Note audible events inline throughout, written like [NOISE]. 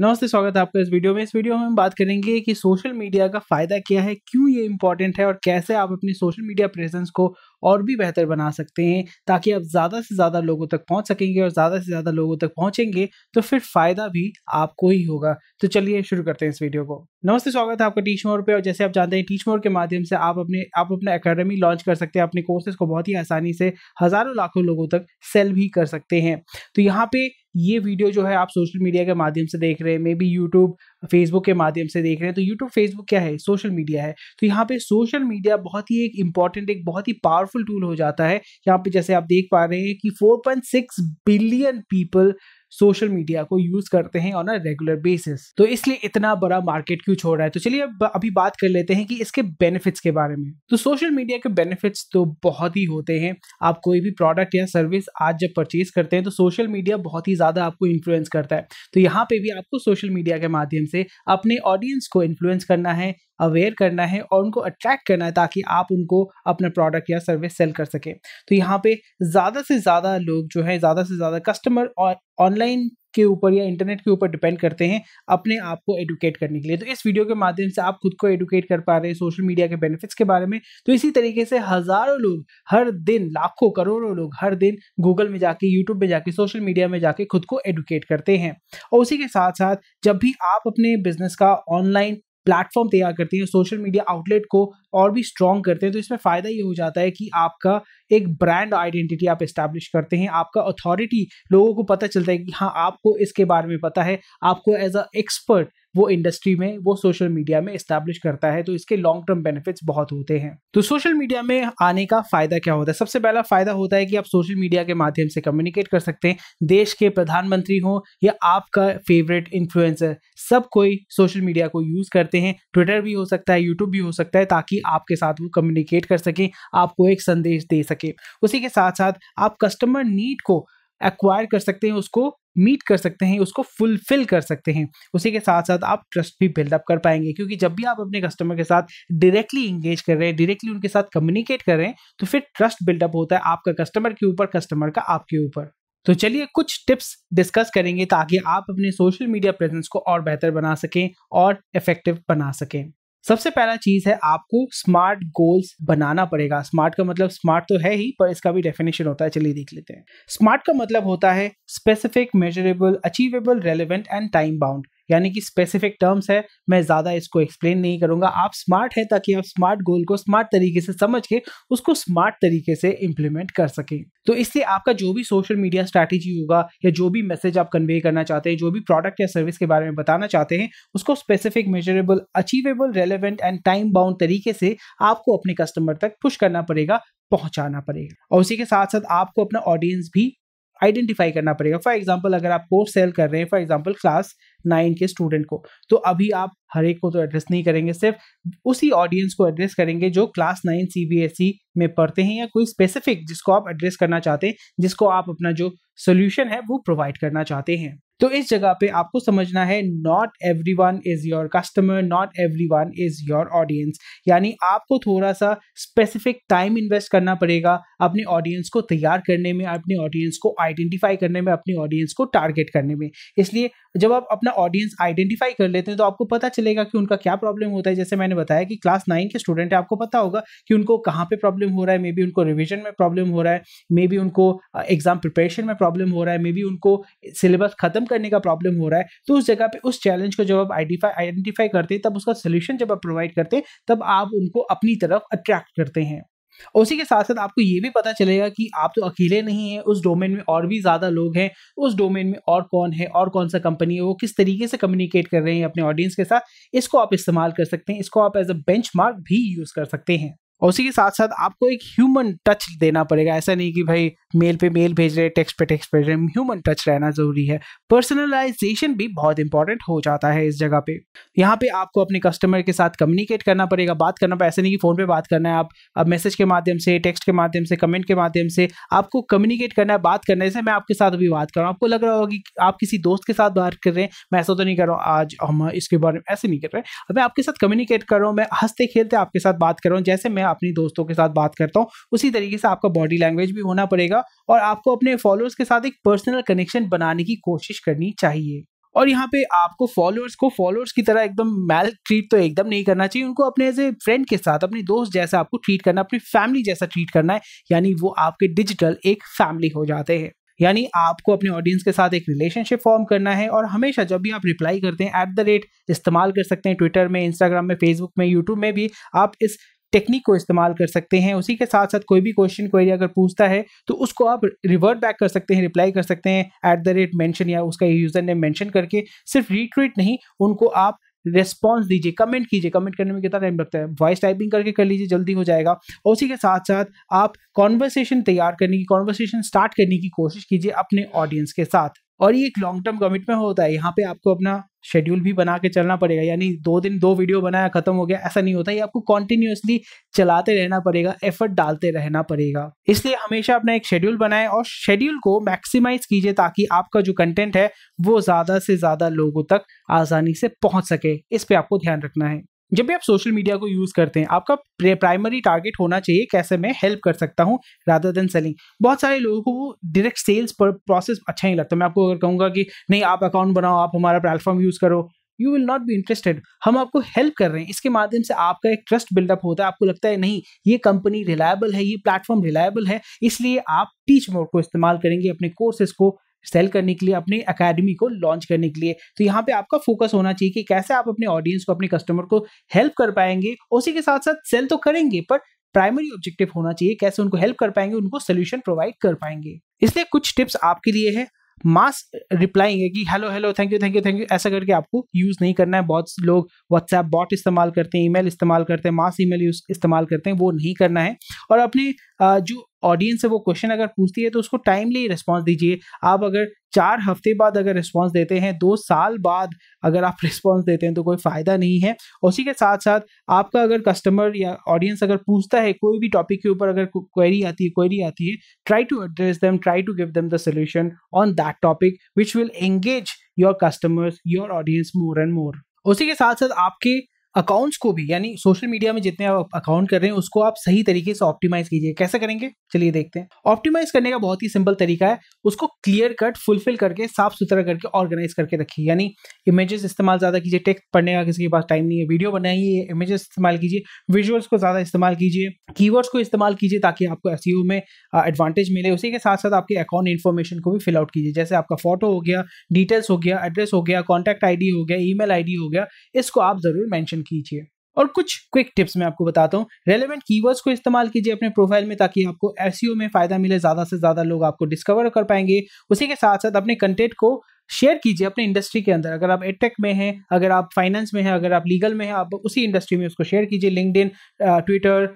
नमस्ते स्वागत है आपका इस वीडियो में इस वीडियो में हम बात करेंगे कि सोशल मीडिया का फ़ायदा क्या है क्यों ये इंपॉर्टेंट है और कैसे आप अपनी सोशल मीडिया प्रेजेंस को और भी बेहतर बना सकते हैं ताकि आप ज़्यादा से ज़्यादा लोगों तक पहुंच सकेंगे और ज़्यादा से ज़्यादा लोगों तक पहुंचेंगे तो फिर फ़ायदा भी आपको ही होगा तो चलिए शुरू करते हैं इस वीडियो को नमस्ते स्वागत है आपका टीच मोर पे और जैसे आप जानते हैं टीच मोर के माध्यम से आप अपने आप अपना अकेडमी लॉन्च कर सकते हैं अपने कोर्सेज को बहुत ही आसानी से हज़ारों लाखों लोगों तक सेल भी कर सकते हैं तो यहाँ पे ये वीडियो जो है आप सोशल मीडिया के माध्यम से देख रहे हैं मे बी यूट्यूब फेसबुक के माध्यम से देख रहे हैं तो यूट्यूब फेसबुक क्या है सोशल मीडिया है तो यहाँ पे सोशल मीडिया बहुत ही एक इंपॉर्टेंट एक बहुत ही पावरफुल टूल हो जाता है यहाँ पे जैसे आप देख पा रहे हैं कि 4.6 बिलियन पीपल सोशल मीडिया को यूज करते हैं ऑन अ रेगुलर बेसिस तो इसलिए इतना बड़ा मार्केट क्यों छोड़ रहा है तो चलिए अब अभी बात कर लेते हैं कि इसके बेनिफिट्स के बारे में तो सोशल मीडिया के बेनिफिट्स तो बहुत ही होते हैं आप कोई भी प्रोडक्ट या सर्विस आज जब परचेज करते हैं तो सोशल मीडिया बहुत ही ज्यादा आपको इन्फ्लुएंस करता है तो यहाँ पे भी आपको सोशल मीडिया के माध्यम से अपने ऑडियंस को इन्फ्लुएंस करना है अवेयर करना है और उनको अट्रैक्ट करना है ताकि आप उनको अपना प्रोडक्ट या सर्विस सेल कर सकें तो यहाँ पे ज़्यादा से ज़्यादा लोग जो है ज़्यादा से ज़्यादा कस्टमर और ऑनलाइन के ऊपर या इंटरनेट के ऊपर डिपेंड करते हैं अपने आप को एडुकेट करने के लिए तो इस वीडियो के माध्यम से आप खुद को एडुकेट कर पा रहे हैं सोशल मीडिया के बेनिफिट्स के बारे में तो इसी तरीके से हज़ारों लोग हर दिन लाखों करोड़ों लोग हर दिन गूगल में जाके यूट्यूब में जाके सोशल मीडिया में जाके खुद को एडुकेट करते हैं और उसी के साथ साथ जब भी आप अपने बिजनेस का ऑनलाइन प्लेटफॉर्म तैयार करती हैं सोशल मीडिया आउटलेट को और भी स्ट्रॉन्ग करते हैं तो इसमें फ़ायदा ये हो जाता है कि आपका एक ब्रांड आइडेंटिटी आप इस्टेब्लिश करते हैं आपका अथॉरिटी लोगों को पता चलता है कि हाँ आपको इसके बारे में पता है आपको एज अ एक्सपर्ट वो इंडस्ट्री में वो सोशल मीडिया में इस्टेब्लिश करता है तो इसके लॉन्ग टर्म बेनिफिट्स बहुत होते हैं तो सोशल मीडिया में आने का फायदा क्या होता है सबसे पहला फायदा होता है कि आप सोशल मीडिया के माध्यम से कम्युनिकेट कर सकते हैं देश के प्रधानमंत्री हो या आपका फेवरेट इन्फ्लुएंसर सब कोई सोशल मीडिया को यूज करते हैं ट्विटर भी हो सकता है यूट्यूब भी हो सकता है ताकि आपके साथ वो कम्युनिकेट कर सकें आपको एक संदेश दे सके उसी के साथ साथ आप कस्टमर नीड को एक्वायर कर सकते हैं उसको मीट कर सकते हैं उसको फुलफिल कर सकते हैं उसी के साथ साथ आप ट्रस्ट भी बिल्डअप कर पाएंगे क्योंकि जब भी आप अपने कस्टमर के साथ डायरेक्टली इंगेज कर रहे हैं डायरेक्टली उनके साथ कम्युनिकेट कर रहे हैं तो फिर ट्रस्ट बिल्डअप होता है आपका कस्टमर के ऊपर कस्टमर का आपके ऊपर तो चलिए कुछ टिप्स डिस्कस करेंगे ताकि आप अपने सोशल मीडिया प्रेजेंस को और बेहतर बना सकें और इफेक्टिव बना सकें सबसे पहला चीज है आपको स्मार्ट गोल्स बनाना पड़ेगा स्मार्ट का मतलब स्मार्ट तो है ही पर इसका भी डेफिनेशन होता है चलिए देख लेते हैं स्मार्ट का मतलब होता है specific measurable achievable relevant and time bound यानी कि स्पेसिफिक टर्म्स है मैं ज़्यादा इसको एक्सप्लेन नहीं करूँगा आप स्मार्ट है ताकि आप स्मार्ट गोल को स्मार्ट तरीके से समझ के उसको स्मार्ट तरीके से इम्प्लीमेंट कर सकें तो इससे आपका जो भी सोशल मीडिया स्ट्रैटेजी होगा या जो भी मैसेज आप कन्वे करना चाहते हैं जो भी प्रोडक्ट या सर्विस के बारे में बताना चाहते हैं उसको specific measurable achievable relevant and time bound तरीके से आपको अपने कस्टमर तक पुश करना पड़ेगा पहुंचाना पड़ेगा और उसी के साथ साथ आपको अपना ऑडियंस भी आइडेंटिफाई करना पड़ेगा फॉर एग्जाम्पल अगर आप कोर्स सेल कर रहे हैं फॉर एग्जाम्पल क्लास नाइन के स्टूडेंट को तो अभी आप हर एक को तो एड्रेस नहीं करेंगे सिर्फ उसी ऑडियंस को एड्रेस करेंगे जो क्लास नाइन ई में पढ़ते हैं या कोई स्पेसिफिक जिसको आप एड्रेस करना चाहते हैं जिसको आप अपना जो सोल्यूशन है वो प्रोवाइड करना चाहते हैं तो इस जगह पे आपको समझना है not everyone is your customer not everyone is your audience यानी आपको थोड़ा सा स्पेसिफिक टाइम इन्वेस्ट करना पड़ेगा अपने ऑडियंस को तैयार करने में अपने ऑडियंस को आइडेंटिफाई करने में अपने ऑडियंस को टारगेट करने में इसलिए जब आप अपना ऑडियंस आइडेंटिफाई कर लेते हैं तो आपको पता चले चलेगा कि उनका क्या प्रॉब्लम होता है जैसे मैंने बताया कि क्लास नाइन के स्टूडेंट है आपको पता होगा कि उनको कहाँ पे प्रॉब्लम हो रहा है मे बी उनको रिविजन में प्रॉब्लम हो रहा है मे बी उनको एग्जाम प्रिपरेशन में प्रॉब्लम हो रहा है मे बी उनको सिलेबस खत्म करने का प्रॉब्लम हो रहा है तो उस जगह पे उस चैलेंज को जब आप आइडेंटिफाई आइडेंटिफाई करते हैं तब उसका सोल्यूशन जब आप प्रोवाइड करते हैं तब आप उनको अपनी तरफ अट्रैक्ट करते हैं और उसी के साथ साथ आपको ये भी पता चलेगा कि आप तो अकेले नहीं हैं उस डोमेन में और भी ज़्यादा लोग हैं उस डोमेन में और कौन है और कौन सा कंपनी है वो किस तरीके से कम्युनिकेट कर रहे हैं अपने ऑडियंस के साथ इसको आप इस्तेमाल कर सकते हैं इसको आप एज अ बेंच भी यूज़ कर सकते हैं और उसी के साथ साथ आपको एक ह्यूमन टच देना पड़ेगा ऐसा नहीं कि भाई मेल पे मेल भेज रहे टेक्स्ट पे टेक्स्ट भेज रहे ह्यूमन टच रहना जरूरी है पर्सनलाइजेशन भी बहुत इंपॉर्टेंट हो जाता है इस जगह पे यहाँ पे आपको अपने कस्टमर के साथ कम्युनिकेट करना पड़ेगा बात करना पड़ेगा ऐसा नहीं कि फ़ोन पे बात करना है आप अब मैसेज के माध्यम से टेक्स्ट के माध्यम से कमेंट के माध्यम से आपको कम्युनिकेट करना है बात है जैसे मैं आपके साथ अभी बात कर रहा हूँ आपको लग रहा होगा कि आप किसी दोस्त के साथ बात कर रहे हैं मैं ऐसा तो नहीं कर रहा हूँ आज हम इसके बारे में ऐसे नहीं कर रहे मैं आपके साथ कम्युनिकेट कर रहा हूँ मैं हंसते खेलते आपके साथ बात कर रहा हूँ जैसे मैं मैं अपनी दोस्तों के साथ बात करता हूँ उसी तरीके से आपका बॉडी लैंग्वेज भी होना पड़ेगा और आपको अपने फॉलोअर्स के साथ एक पर्सनल कनेक्शन बनाने की कोशिश करनी चाहिए और यहाँ पे आपको फॉलोअर्स को फॉलोअर्स की तरह एकदम मैल ट्रीट तो एकदम नहीं करना चाहिए उनको अपने एज ए फ्रेंड के साथ अपने दोस्त जैसा आपको ट्रीट करना अपनी फैमिली जैसा ट्रीट करना है यानी वो आपके डिजिटल एक फैमिली हो जाते हैं यानी आपको अपने ऑडियंस के साथ एक रिलेशनशिप फॉर्म करना है और हमेशा जब भी आप रिप्लाई करते हैं एट द रेट इस्तेमाल कर सकते हैं ट्विटर में इंस्टाग्राम में फेसबुक में यूट्यूब में भी आप इस टेक्निक को इस्तेमाल कर सकते हैं उसी के साथ साथ कोई भी क्वेश्चन क्वेरी अगर पूछता है तो उसको आप रिवर्ट बैक कर सकते हैं रिप्लाई कर सकते हैं एट द रेट मैंशन या उसका यूजर नेम मैंशन करके सिर्फ रिट्वीट नहीं उनको आप रेस्पॉन्स दीजिए कमेंट कीजिए कमेंट करने में कितना टाइम लगता है वॉइस टाइपिंग करके कर लीजिए जल्दी हो जाएगा और उसी के साथ साथ आप कॉन्वर्सेशन तैयार करने की कॉन्वर्सेशन स्टार्ट करने की कोशिश कीजिए अपने ऑडियंस के साथ और ये एक लॉन्ग टर्म कमिटमेंट होता है यहाँ पे आपको अपना शेड्यूल भी बना के चलना पड़ेगा यानी दो दिन दो वीडियो बनाया खत्म हो गया ऐसा नहीं होता ये आपको कॉन्टिन्यूसली चलाते रहना पड़ेगा एफर्ट डालते रहना पड़ेगा इसलिए हमेशा अपना एक शेड्यूल बनाएं और शेड्यूल को मैक्सिमाइज कीजिए ताकि आपका जो कंटेंट है वो ज़्यादा से ज़्यादा लोगों तक आसानी से पहुंच सके इस पर आपको ध्यान रखना है जब भी आप सोशल मीडिया को यूज करते हैं आपका प्राइमरी टारगेट होना चाहिए कैसे मैं हेल्प कर सकता हूँ रादर देन सेलिंग बहुत सारे लोगों को डायरेक्ट सेल्स पर प्रोसेस अच्छा नहीं लगता मैं आपको अगर कहूँगा कि नहीं आप अकाउंट बनाओ आप हमारा प्लेटफॉर्म यूज करो you will not be interested हम आपको हेल्प कर रहे हैं इसके माध्यम से आपका एक ट्रस्ट बिल्डअप होता है आपको लगता है नहीं ये कंपनी रिलायबल है ये प्लेटफॉर्म रिलायबल है इसलिए आप टीच मोड को इस्तेमाल करेंगे अपने कोर्सेज को सेल करने के लिए अपनी अकेडमी को लॉन्च करने के लिए तो यहाँ पे आपका फोकस होना चाहिए कि कैसे आप अपने ऑडियंस को अपने कस्टमर को हेल्प कर पाएंगे उसी के साथ साथ सेल तो करेंगे पर प्राइमरी ऑब्जेक्टिव होना चाहिए कैसे उनको हेल्प कर पाएंगे उनको सोल्यूशन प्रोवाइड कर पाएंगे इसलिए कुछ टिप्स आपके लिए है मास रिप्लाइंग है कि hello hello thank you thank you thank you ऐसा करके आपको यूज़ नहीं करना है बहुत लोग व्हाट्सएप बॉट इस्तेमाल करते हैं ईमेल इस्तेमाल करते हैं मास ईमेल यूज इस्तेमाल करते हैं वो नहीं करना है और अपने जो ऑडियंस से वो क्वेश्चन अगर पूछती है तो उसको टाइमली रिस्पॉन्स दीजिए आप अगर चार हफ्ते बाद अगर रिस्पॉन्स देते हैं दो साल बाद अगर आप रिस्पॉन्स [LAUGHS] देते हैं तो कोई फ़ायदा नहीं है उसी के साथ साथ आपका अगर कस्टमर या ऑडियंस अगर पूछता है कोई भी टॉपिक के ऊपर अगर क्वेरी आती है क्वेरी आती है try to address them try to give them the solution on that topic which will engage your customers your audience more and more उसी के साथ साथ आपके अकाउंट्स को भी यानी सोशल मीडिया में जितने आप अकाउंट कर रहे हैं उसको आप सही तरीके से ऑप्टिमाइज कीजिए कैसे करेंगे चलिए देखते हैं ऑप्टिमाइज करने का बहुत ही सिंपल तरीका है उसको क्लियर कट फुलफिल करके साफ सुथरा करके ऑर्गेनाइज करके रखिए यानी इमेजेस इस्तेमाल ज़्यादा कीजिए टेक्स्ट पढ़ने का किसी के पास टाइम नहीं है वीडियो बनाइए इमेजेस इस्तेमाल कीजिए विजुअल्स को ज़्यादा इस्तेमाल कीजिए कीवर्ड्स को इस्तेमाल कीजिए ताकि आपको एस e में एडवांटेज मिले उसी के साथ साथ आपके अकाउंट इन्फॉर्मेशन को भी फिल आउट कीजिए जैसे आपका फोटो हो गया डिटेल्स हो गया एड्रेस हो गया कॉन्टैक्ट आई हो गया ई आईडी हो गया इसको आप ज़रूर मैंशन कीजिए और कुछ क्विक टिप्स मैं आपको बताता हूँ रेलिवेंट कीवर्ड्स को इस्तेमाल कीजिए अपने प्रोफाइल में ताकि आपको एस e में फायदा मिले ज़्यादा से ज़्यादा लोग आपको डिस्कवर कर पाएंगे उसी के साथ साथ अपने कंटेंट को शेयर कीजिए अपने इंडस्ट्री के अंदर अगर आप एटेक में हैं अगर आप फाइनेंस में हैं अगर आप लीगल में हैं आप उसी इंडस्ट्री में उसको शेयर कीजिए लिंकड ट्विटर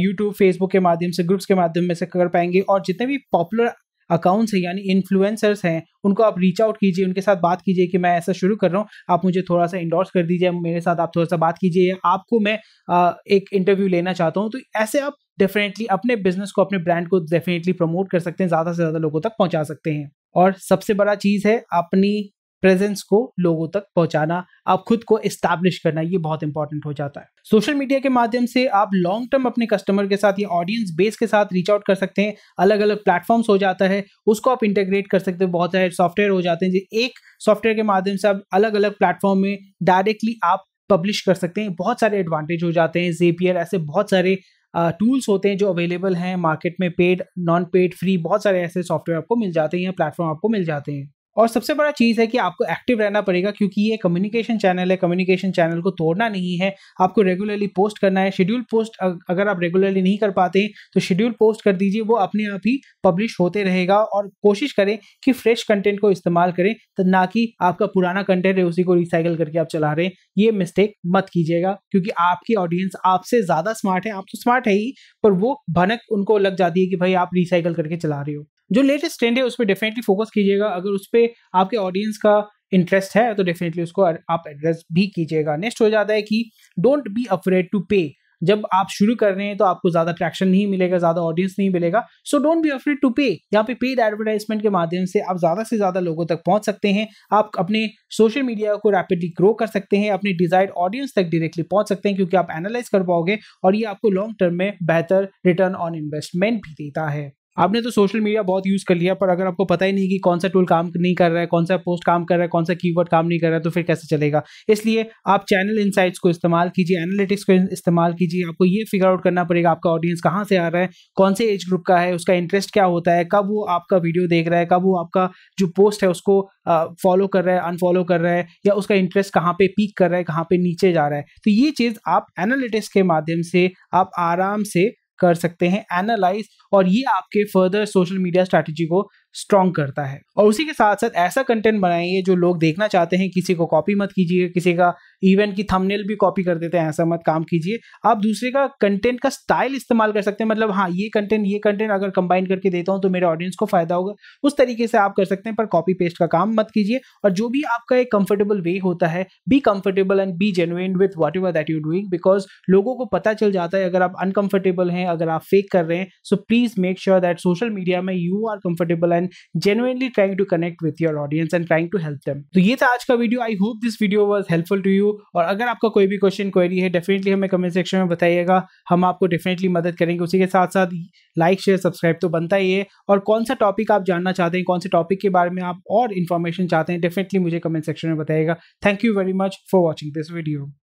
यूट्यूब फेसबुक के माध्यम से ग्रुप्स के माध्यम में से कर पाएंगे और जितने भी पॉपुलर अकाउंट्स हैं यानी इन्फ्लुएंसर्स हैं उनको आप रीच आउट कीजिए उनके साथ बात कीजिए कि मैं ऐसा शुरू कर रहा हूँ आप मुझे थोड़ा सा इंडोर्स कर दीजिए मेरे साथ आप थोड़ा सा बात कीजिए आपको मैं एक इंटरव्यू लेना चाहता हूँ तो ऐसे आप डेफिनेटली अपने बिजनेस को अपने ब्रांड को डेफिनेटली प्रमोट कर सकते हैं ज़्यादा से ज़्यादा लोगों तक पहुँचा सकते हैं और सबसे बड़ा चीज़ है अपनी प्रेजेंस को लोगों तक पहुंचाना आप खुद को इस्टेब्लिश करना ये बहुत इंपॉर्टेंट हो जाता है सोशल मीडिया के माध्यम से आप लॉन्ग टर्म अपने कस्टमर के साथ या ऑडियंस बेस के साथ रीच आउट कर सकते हैं अलग अलग प्लेटफॉर्म्स हो जाता है उसको आप इंटेग्रेट कर सकते हैं बहुत सारे सॉफ्टवेयर हो जाते हैं एक सॉफ्टवेयर के माध्यम से आप अलग अलग प्लेटफॉर्म में डायरेक्टली आप पब्लिश कर सकते हैं बहुत सारे एडवांटेज हो जाते हैं जेपियर ऐसे बहुत सारे टूल्स uh, होते हैं जो अवेलेबल हैं मार्केट में पेड नॉन पेड फ्री बहुत सारे ऐसे सॉफ्टवेयर आपको मिल जाते हैं या प्लेटफॉर्म आपको मिल जाते हैं और सबसे बड़ा चीज़ है कि आपको एक्टिव रहना पड़ेगा क्योंकि ये कम्युनिकेशन चैनल है कम्युनिकेशन चैनल को तोड़ना नहीं है आपको रेगुलरली पोस्ट करना है शेड्यूल पोस्ट अगर आप रेगुलरली नहीं कर पाते हैं तो शेड्यूल पोस्ट कर दीजिए वो अपने आप ही पब्लिश होते रहेगा और कोशिश करें कि फ्रेश कंटेंट को इस्तेमाल करें तो ना कि आपका पुराना कंटेंट है उसी को रिसाइकल करके आप चला रहे हैं ये मिस्टेक मत कीजिएगा क्योंकि आपकी ऑडियंस आपसे ज़्यादा स्मार्ट है आप तो स्मार्ट है ही पर वो भनक उनको लग जाती है कि भाई आप रिसाइकल करके चला रहे हो जो लेटेस्ट ट्रेंड है उस पर डेफिनेटली फोकस कीजिएगा अगर उस पर आपके ऑडियंस का इंटरेस्ट है तो डेफिनेटली उसको आप एड्रेस भी कीजिएगा नेक्स्ट हो जाता है कि डोंट बी अफ्रेड टू पे जब आप शुरू कर रहे हैं तो आपको ज़्यादा अट्रैक्शन नहीं मिलेगा ज़्यादा ऑडियंस नहीं मिलेगा so don't be afraid to pay यहाँ पे पेड एडवर्टाइजमेंट के माध्यम से आप ज़्यादा से ज़्यादा लोगों तक पहुँच सकते हैं आप अपने सोशल मीडिया को रैपिडली ग्रो कर सकते हैं अपने डिजायर्ड ऑडियंस तक डायरेक्टली पहुँच सकते हैं क्योंकि आप एनालाइज कर पाओगे और ये आपको लॉन्ग टर्म में बेहतर रिटर्न ऑन इन्वेस्टमेंट भी देता है आपने तो सोशल मीडिया बहुत यूज़ कर लिया पर अगर आपको पता ही नहीं कि कौन सा टूल काम नहीं कर रहा है कौन सा पोस्ट काम कर रहा है कौन सा कीवर्ड काम नहीं कर रहा है तो फिर कैसे चलेगा इसलिए आप चैनल इनसाइट्स को इस्तेमाल कीजिए एनालिटिक्स को इस्तेमाल कीजिए आपको ये फिगर आउट करना पड़ेगा आपका ऑडियंस कहाँ से आ रहा है कौन से एज ग्रुप का है उसका इंटरेस्ट क्या होता है कब वो आपका वीडियो देख रहा है कब वो आपका जो पोस्ट है उसको फॉलो कर रहा है अनफॉलो कर रहा है या उसका इंटरेस्ट कहाँ पे पीक कर रहा है कहाँ पे नीचे जा रहा है तो ये चीज़ आप एनालिटिक्स के माध्यम से आप आराम से कर सकते हैं एनालाइज और ये आपके फर्दर सोशल मीडिया स्ट्रैटेजी को स्ट्रॉन्ग करता है और उसी के साथ साथ ऐसा कंटेंट बनाइए जो लोग देखना चाहते हैं किसी को कॉपी मत कीजिए किसी का इवेंट की थंबनेल भी कॉपी कर देते हैं ऐसा मत काम कीजिए आप दूसरे का कंटेंट का स्टाइल इस्तेमाल कर सकते हैं मतलब हाँ ये कंटेंट ये कंटेंट अगर कंबाइन करके देता हूँ तो मेरे ऑडियंस को फायदा होगा उस तरीके से आप कर सकते हैं पर कॉपी पेस्ट का काम मत कीजिए और जो भी आपका एक कंफर्टेबल वे होता है be comfortable and be genuine with whatever that you doing because लोगों को पता चल जाता है अगर आप अनकंफर्टेबल हैं अगर आप फेक कर रहे हैं so please make sure that social media में you are comfortable and genuinely trying to connect with your audience and trying to help them तो ये था आज का video I hope this video was helpful to you you और अगर आपका कोई भी क्वेश्चन क्वेरी है डेफिनेटली हमें कमेंट सेक्शन में बताइएगा हम आपको डेफिनेटली मदद करेंगे उसी के साथ साथ लाइक शेयर सब्सक्राइब तो बनता ही है और कौन सा टॉपिक आप जानना चाहते हैं कौन से टॉपिक के बारे में आप और इन्फॉर्मेशन चाहते हैं डेफिनेटली मुझे कमेंट सेक्शन में बताइएगा thank you very much for watching this video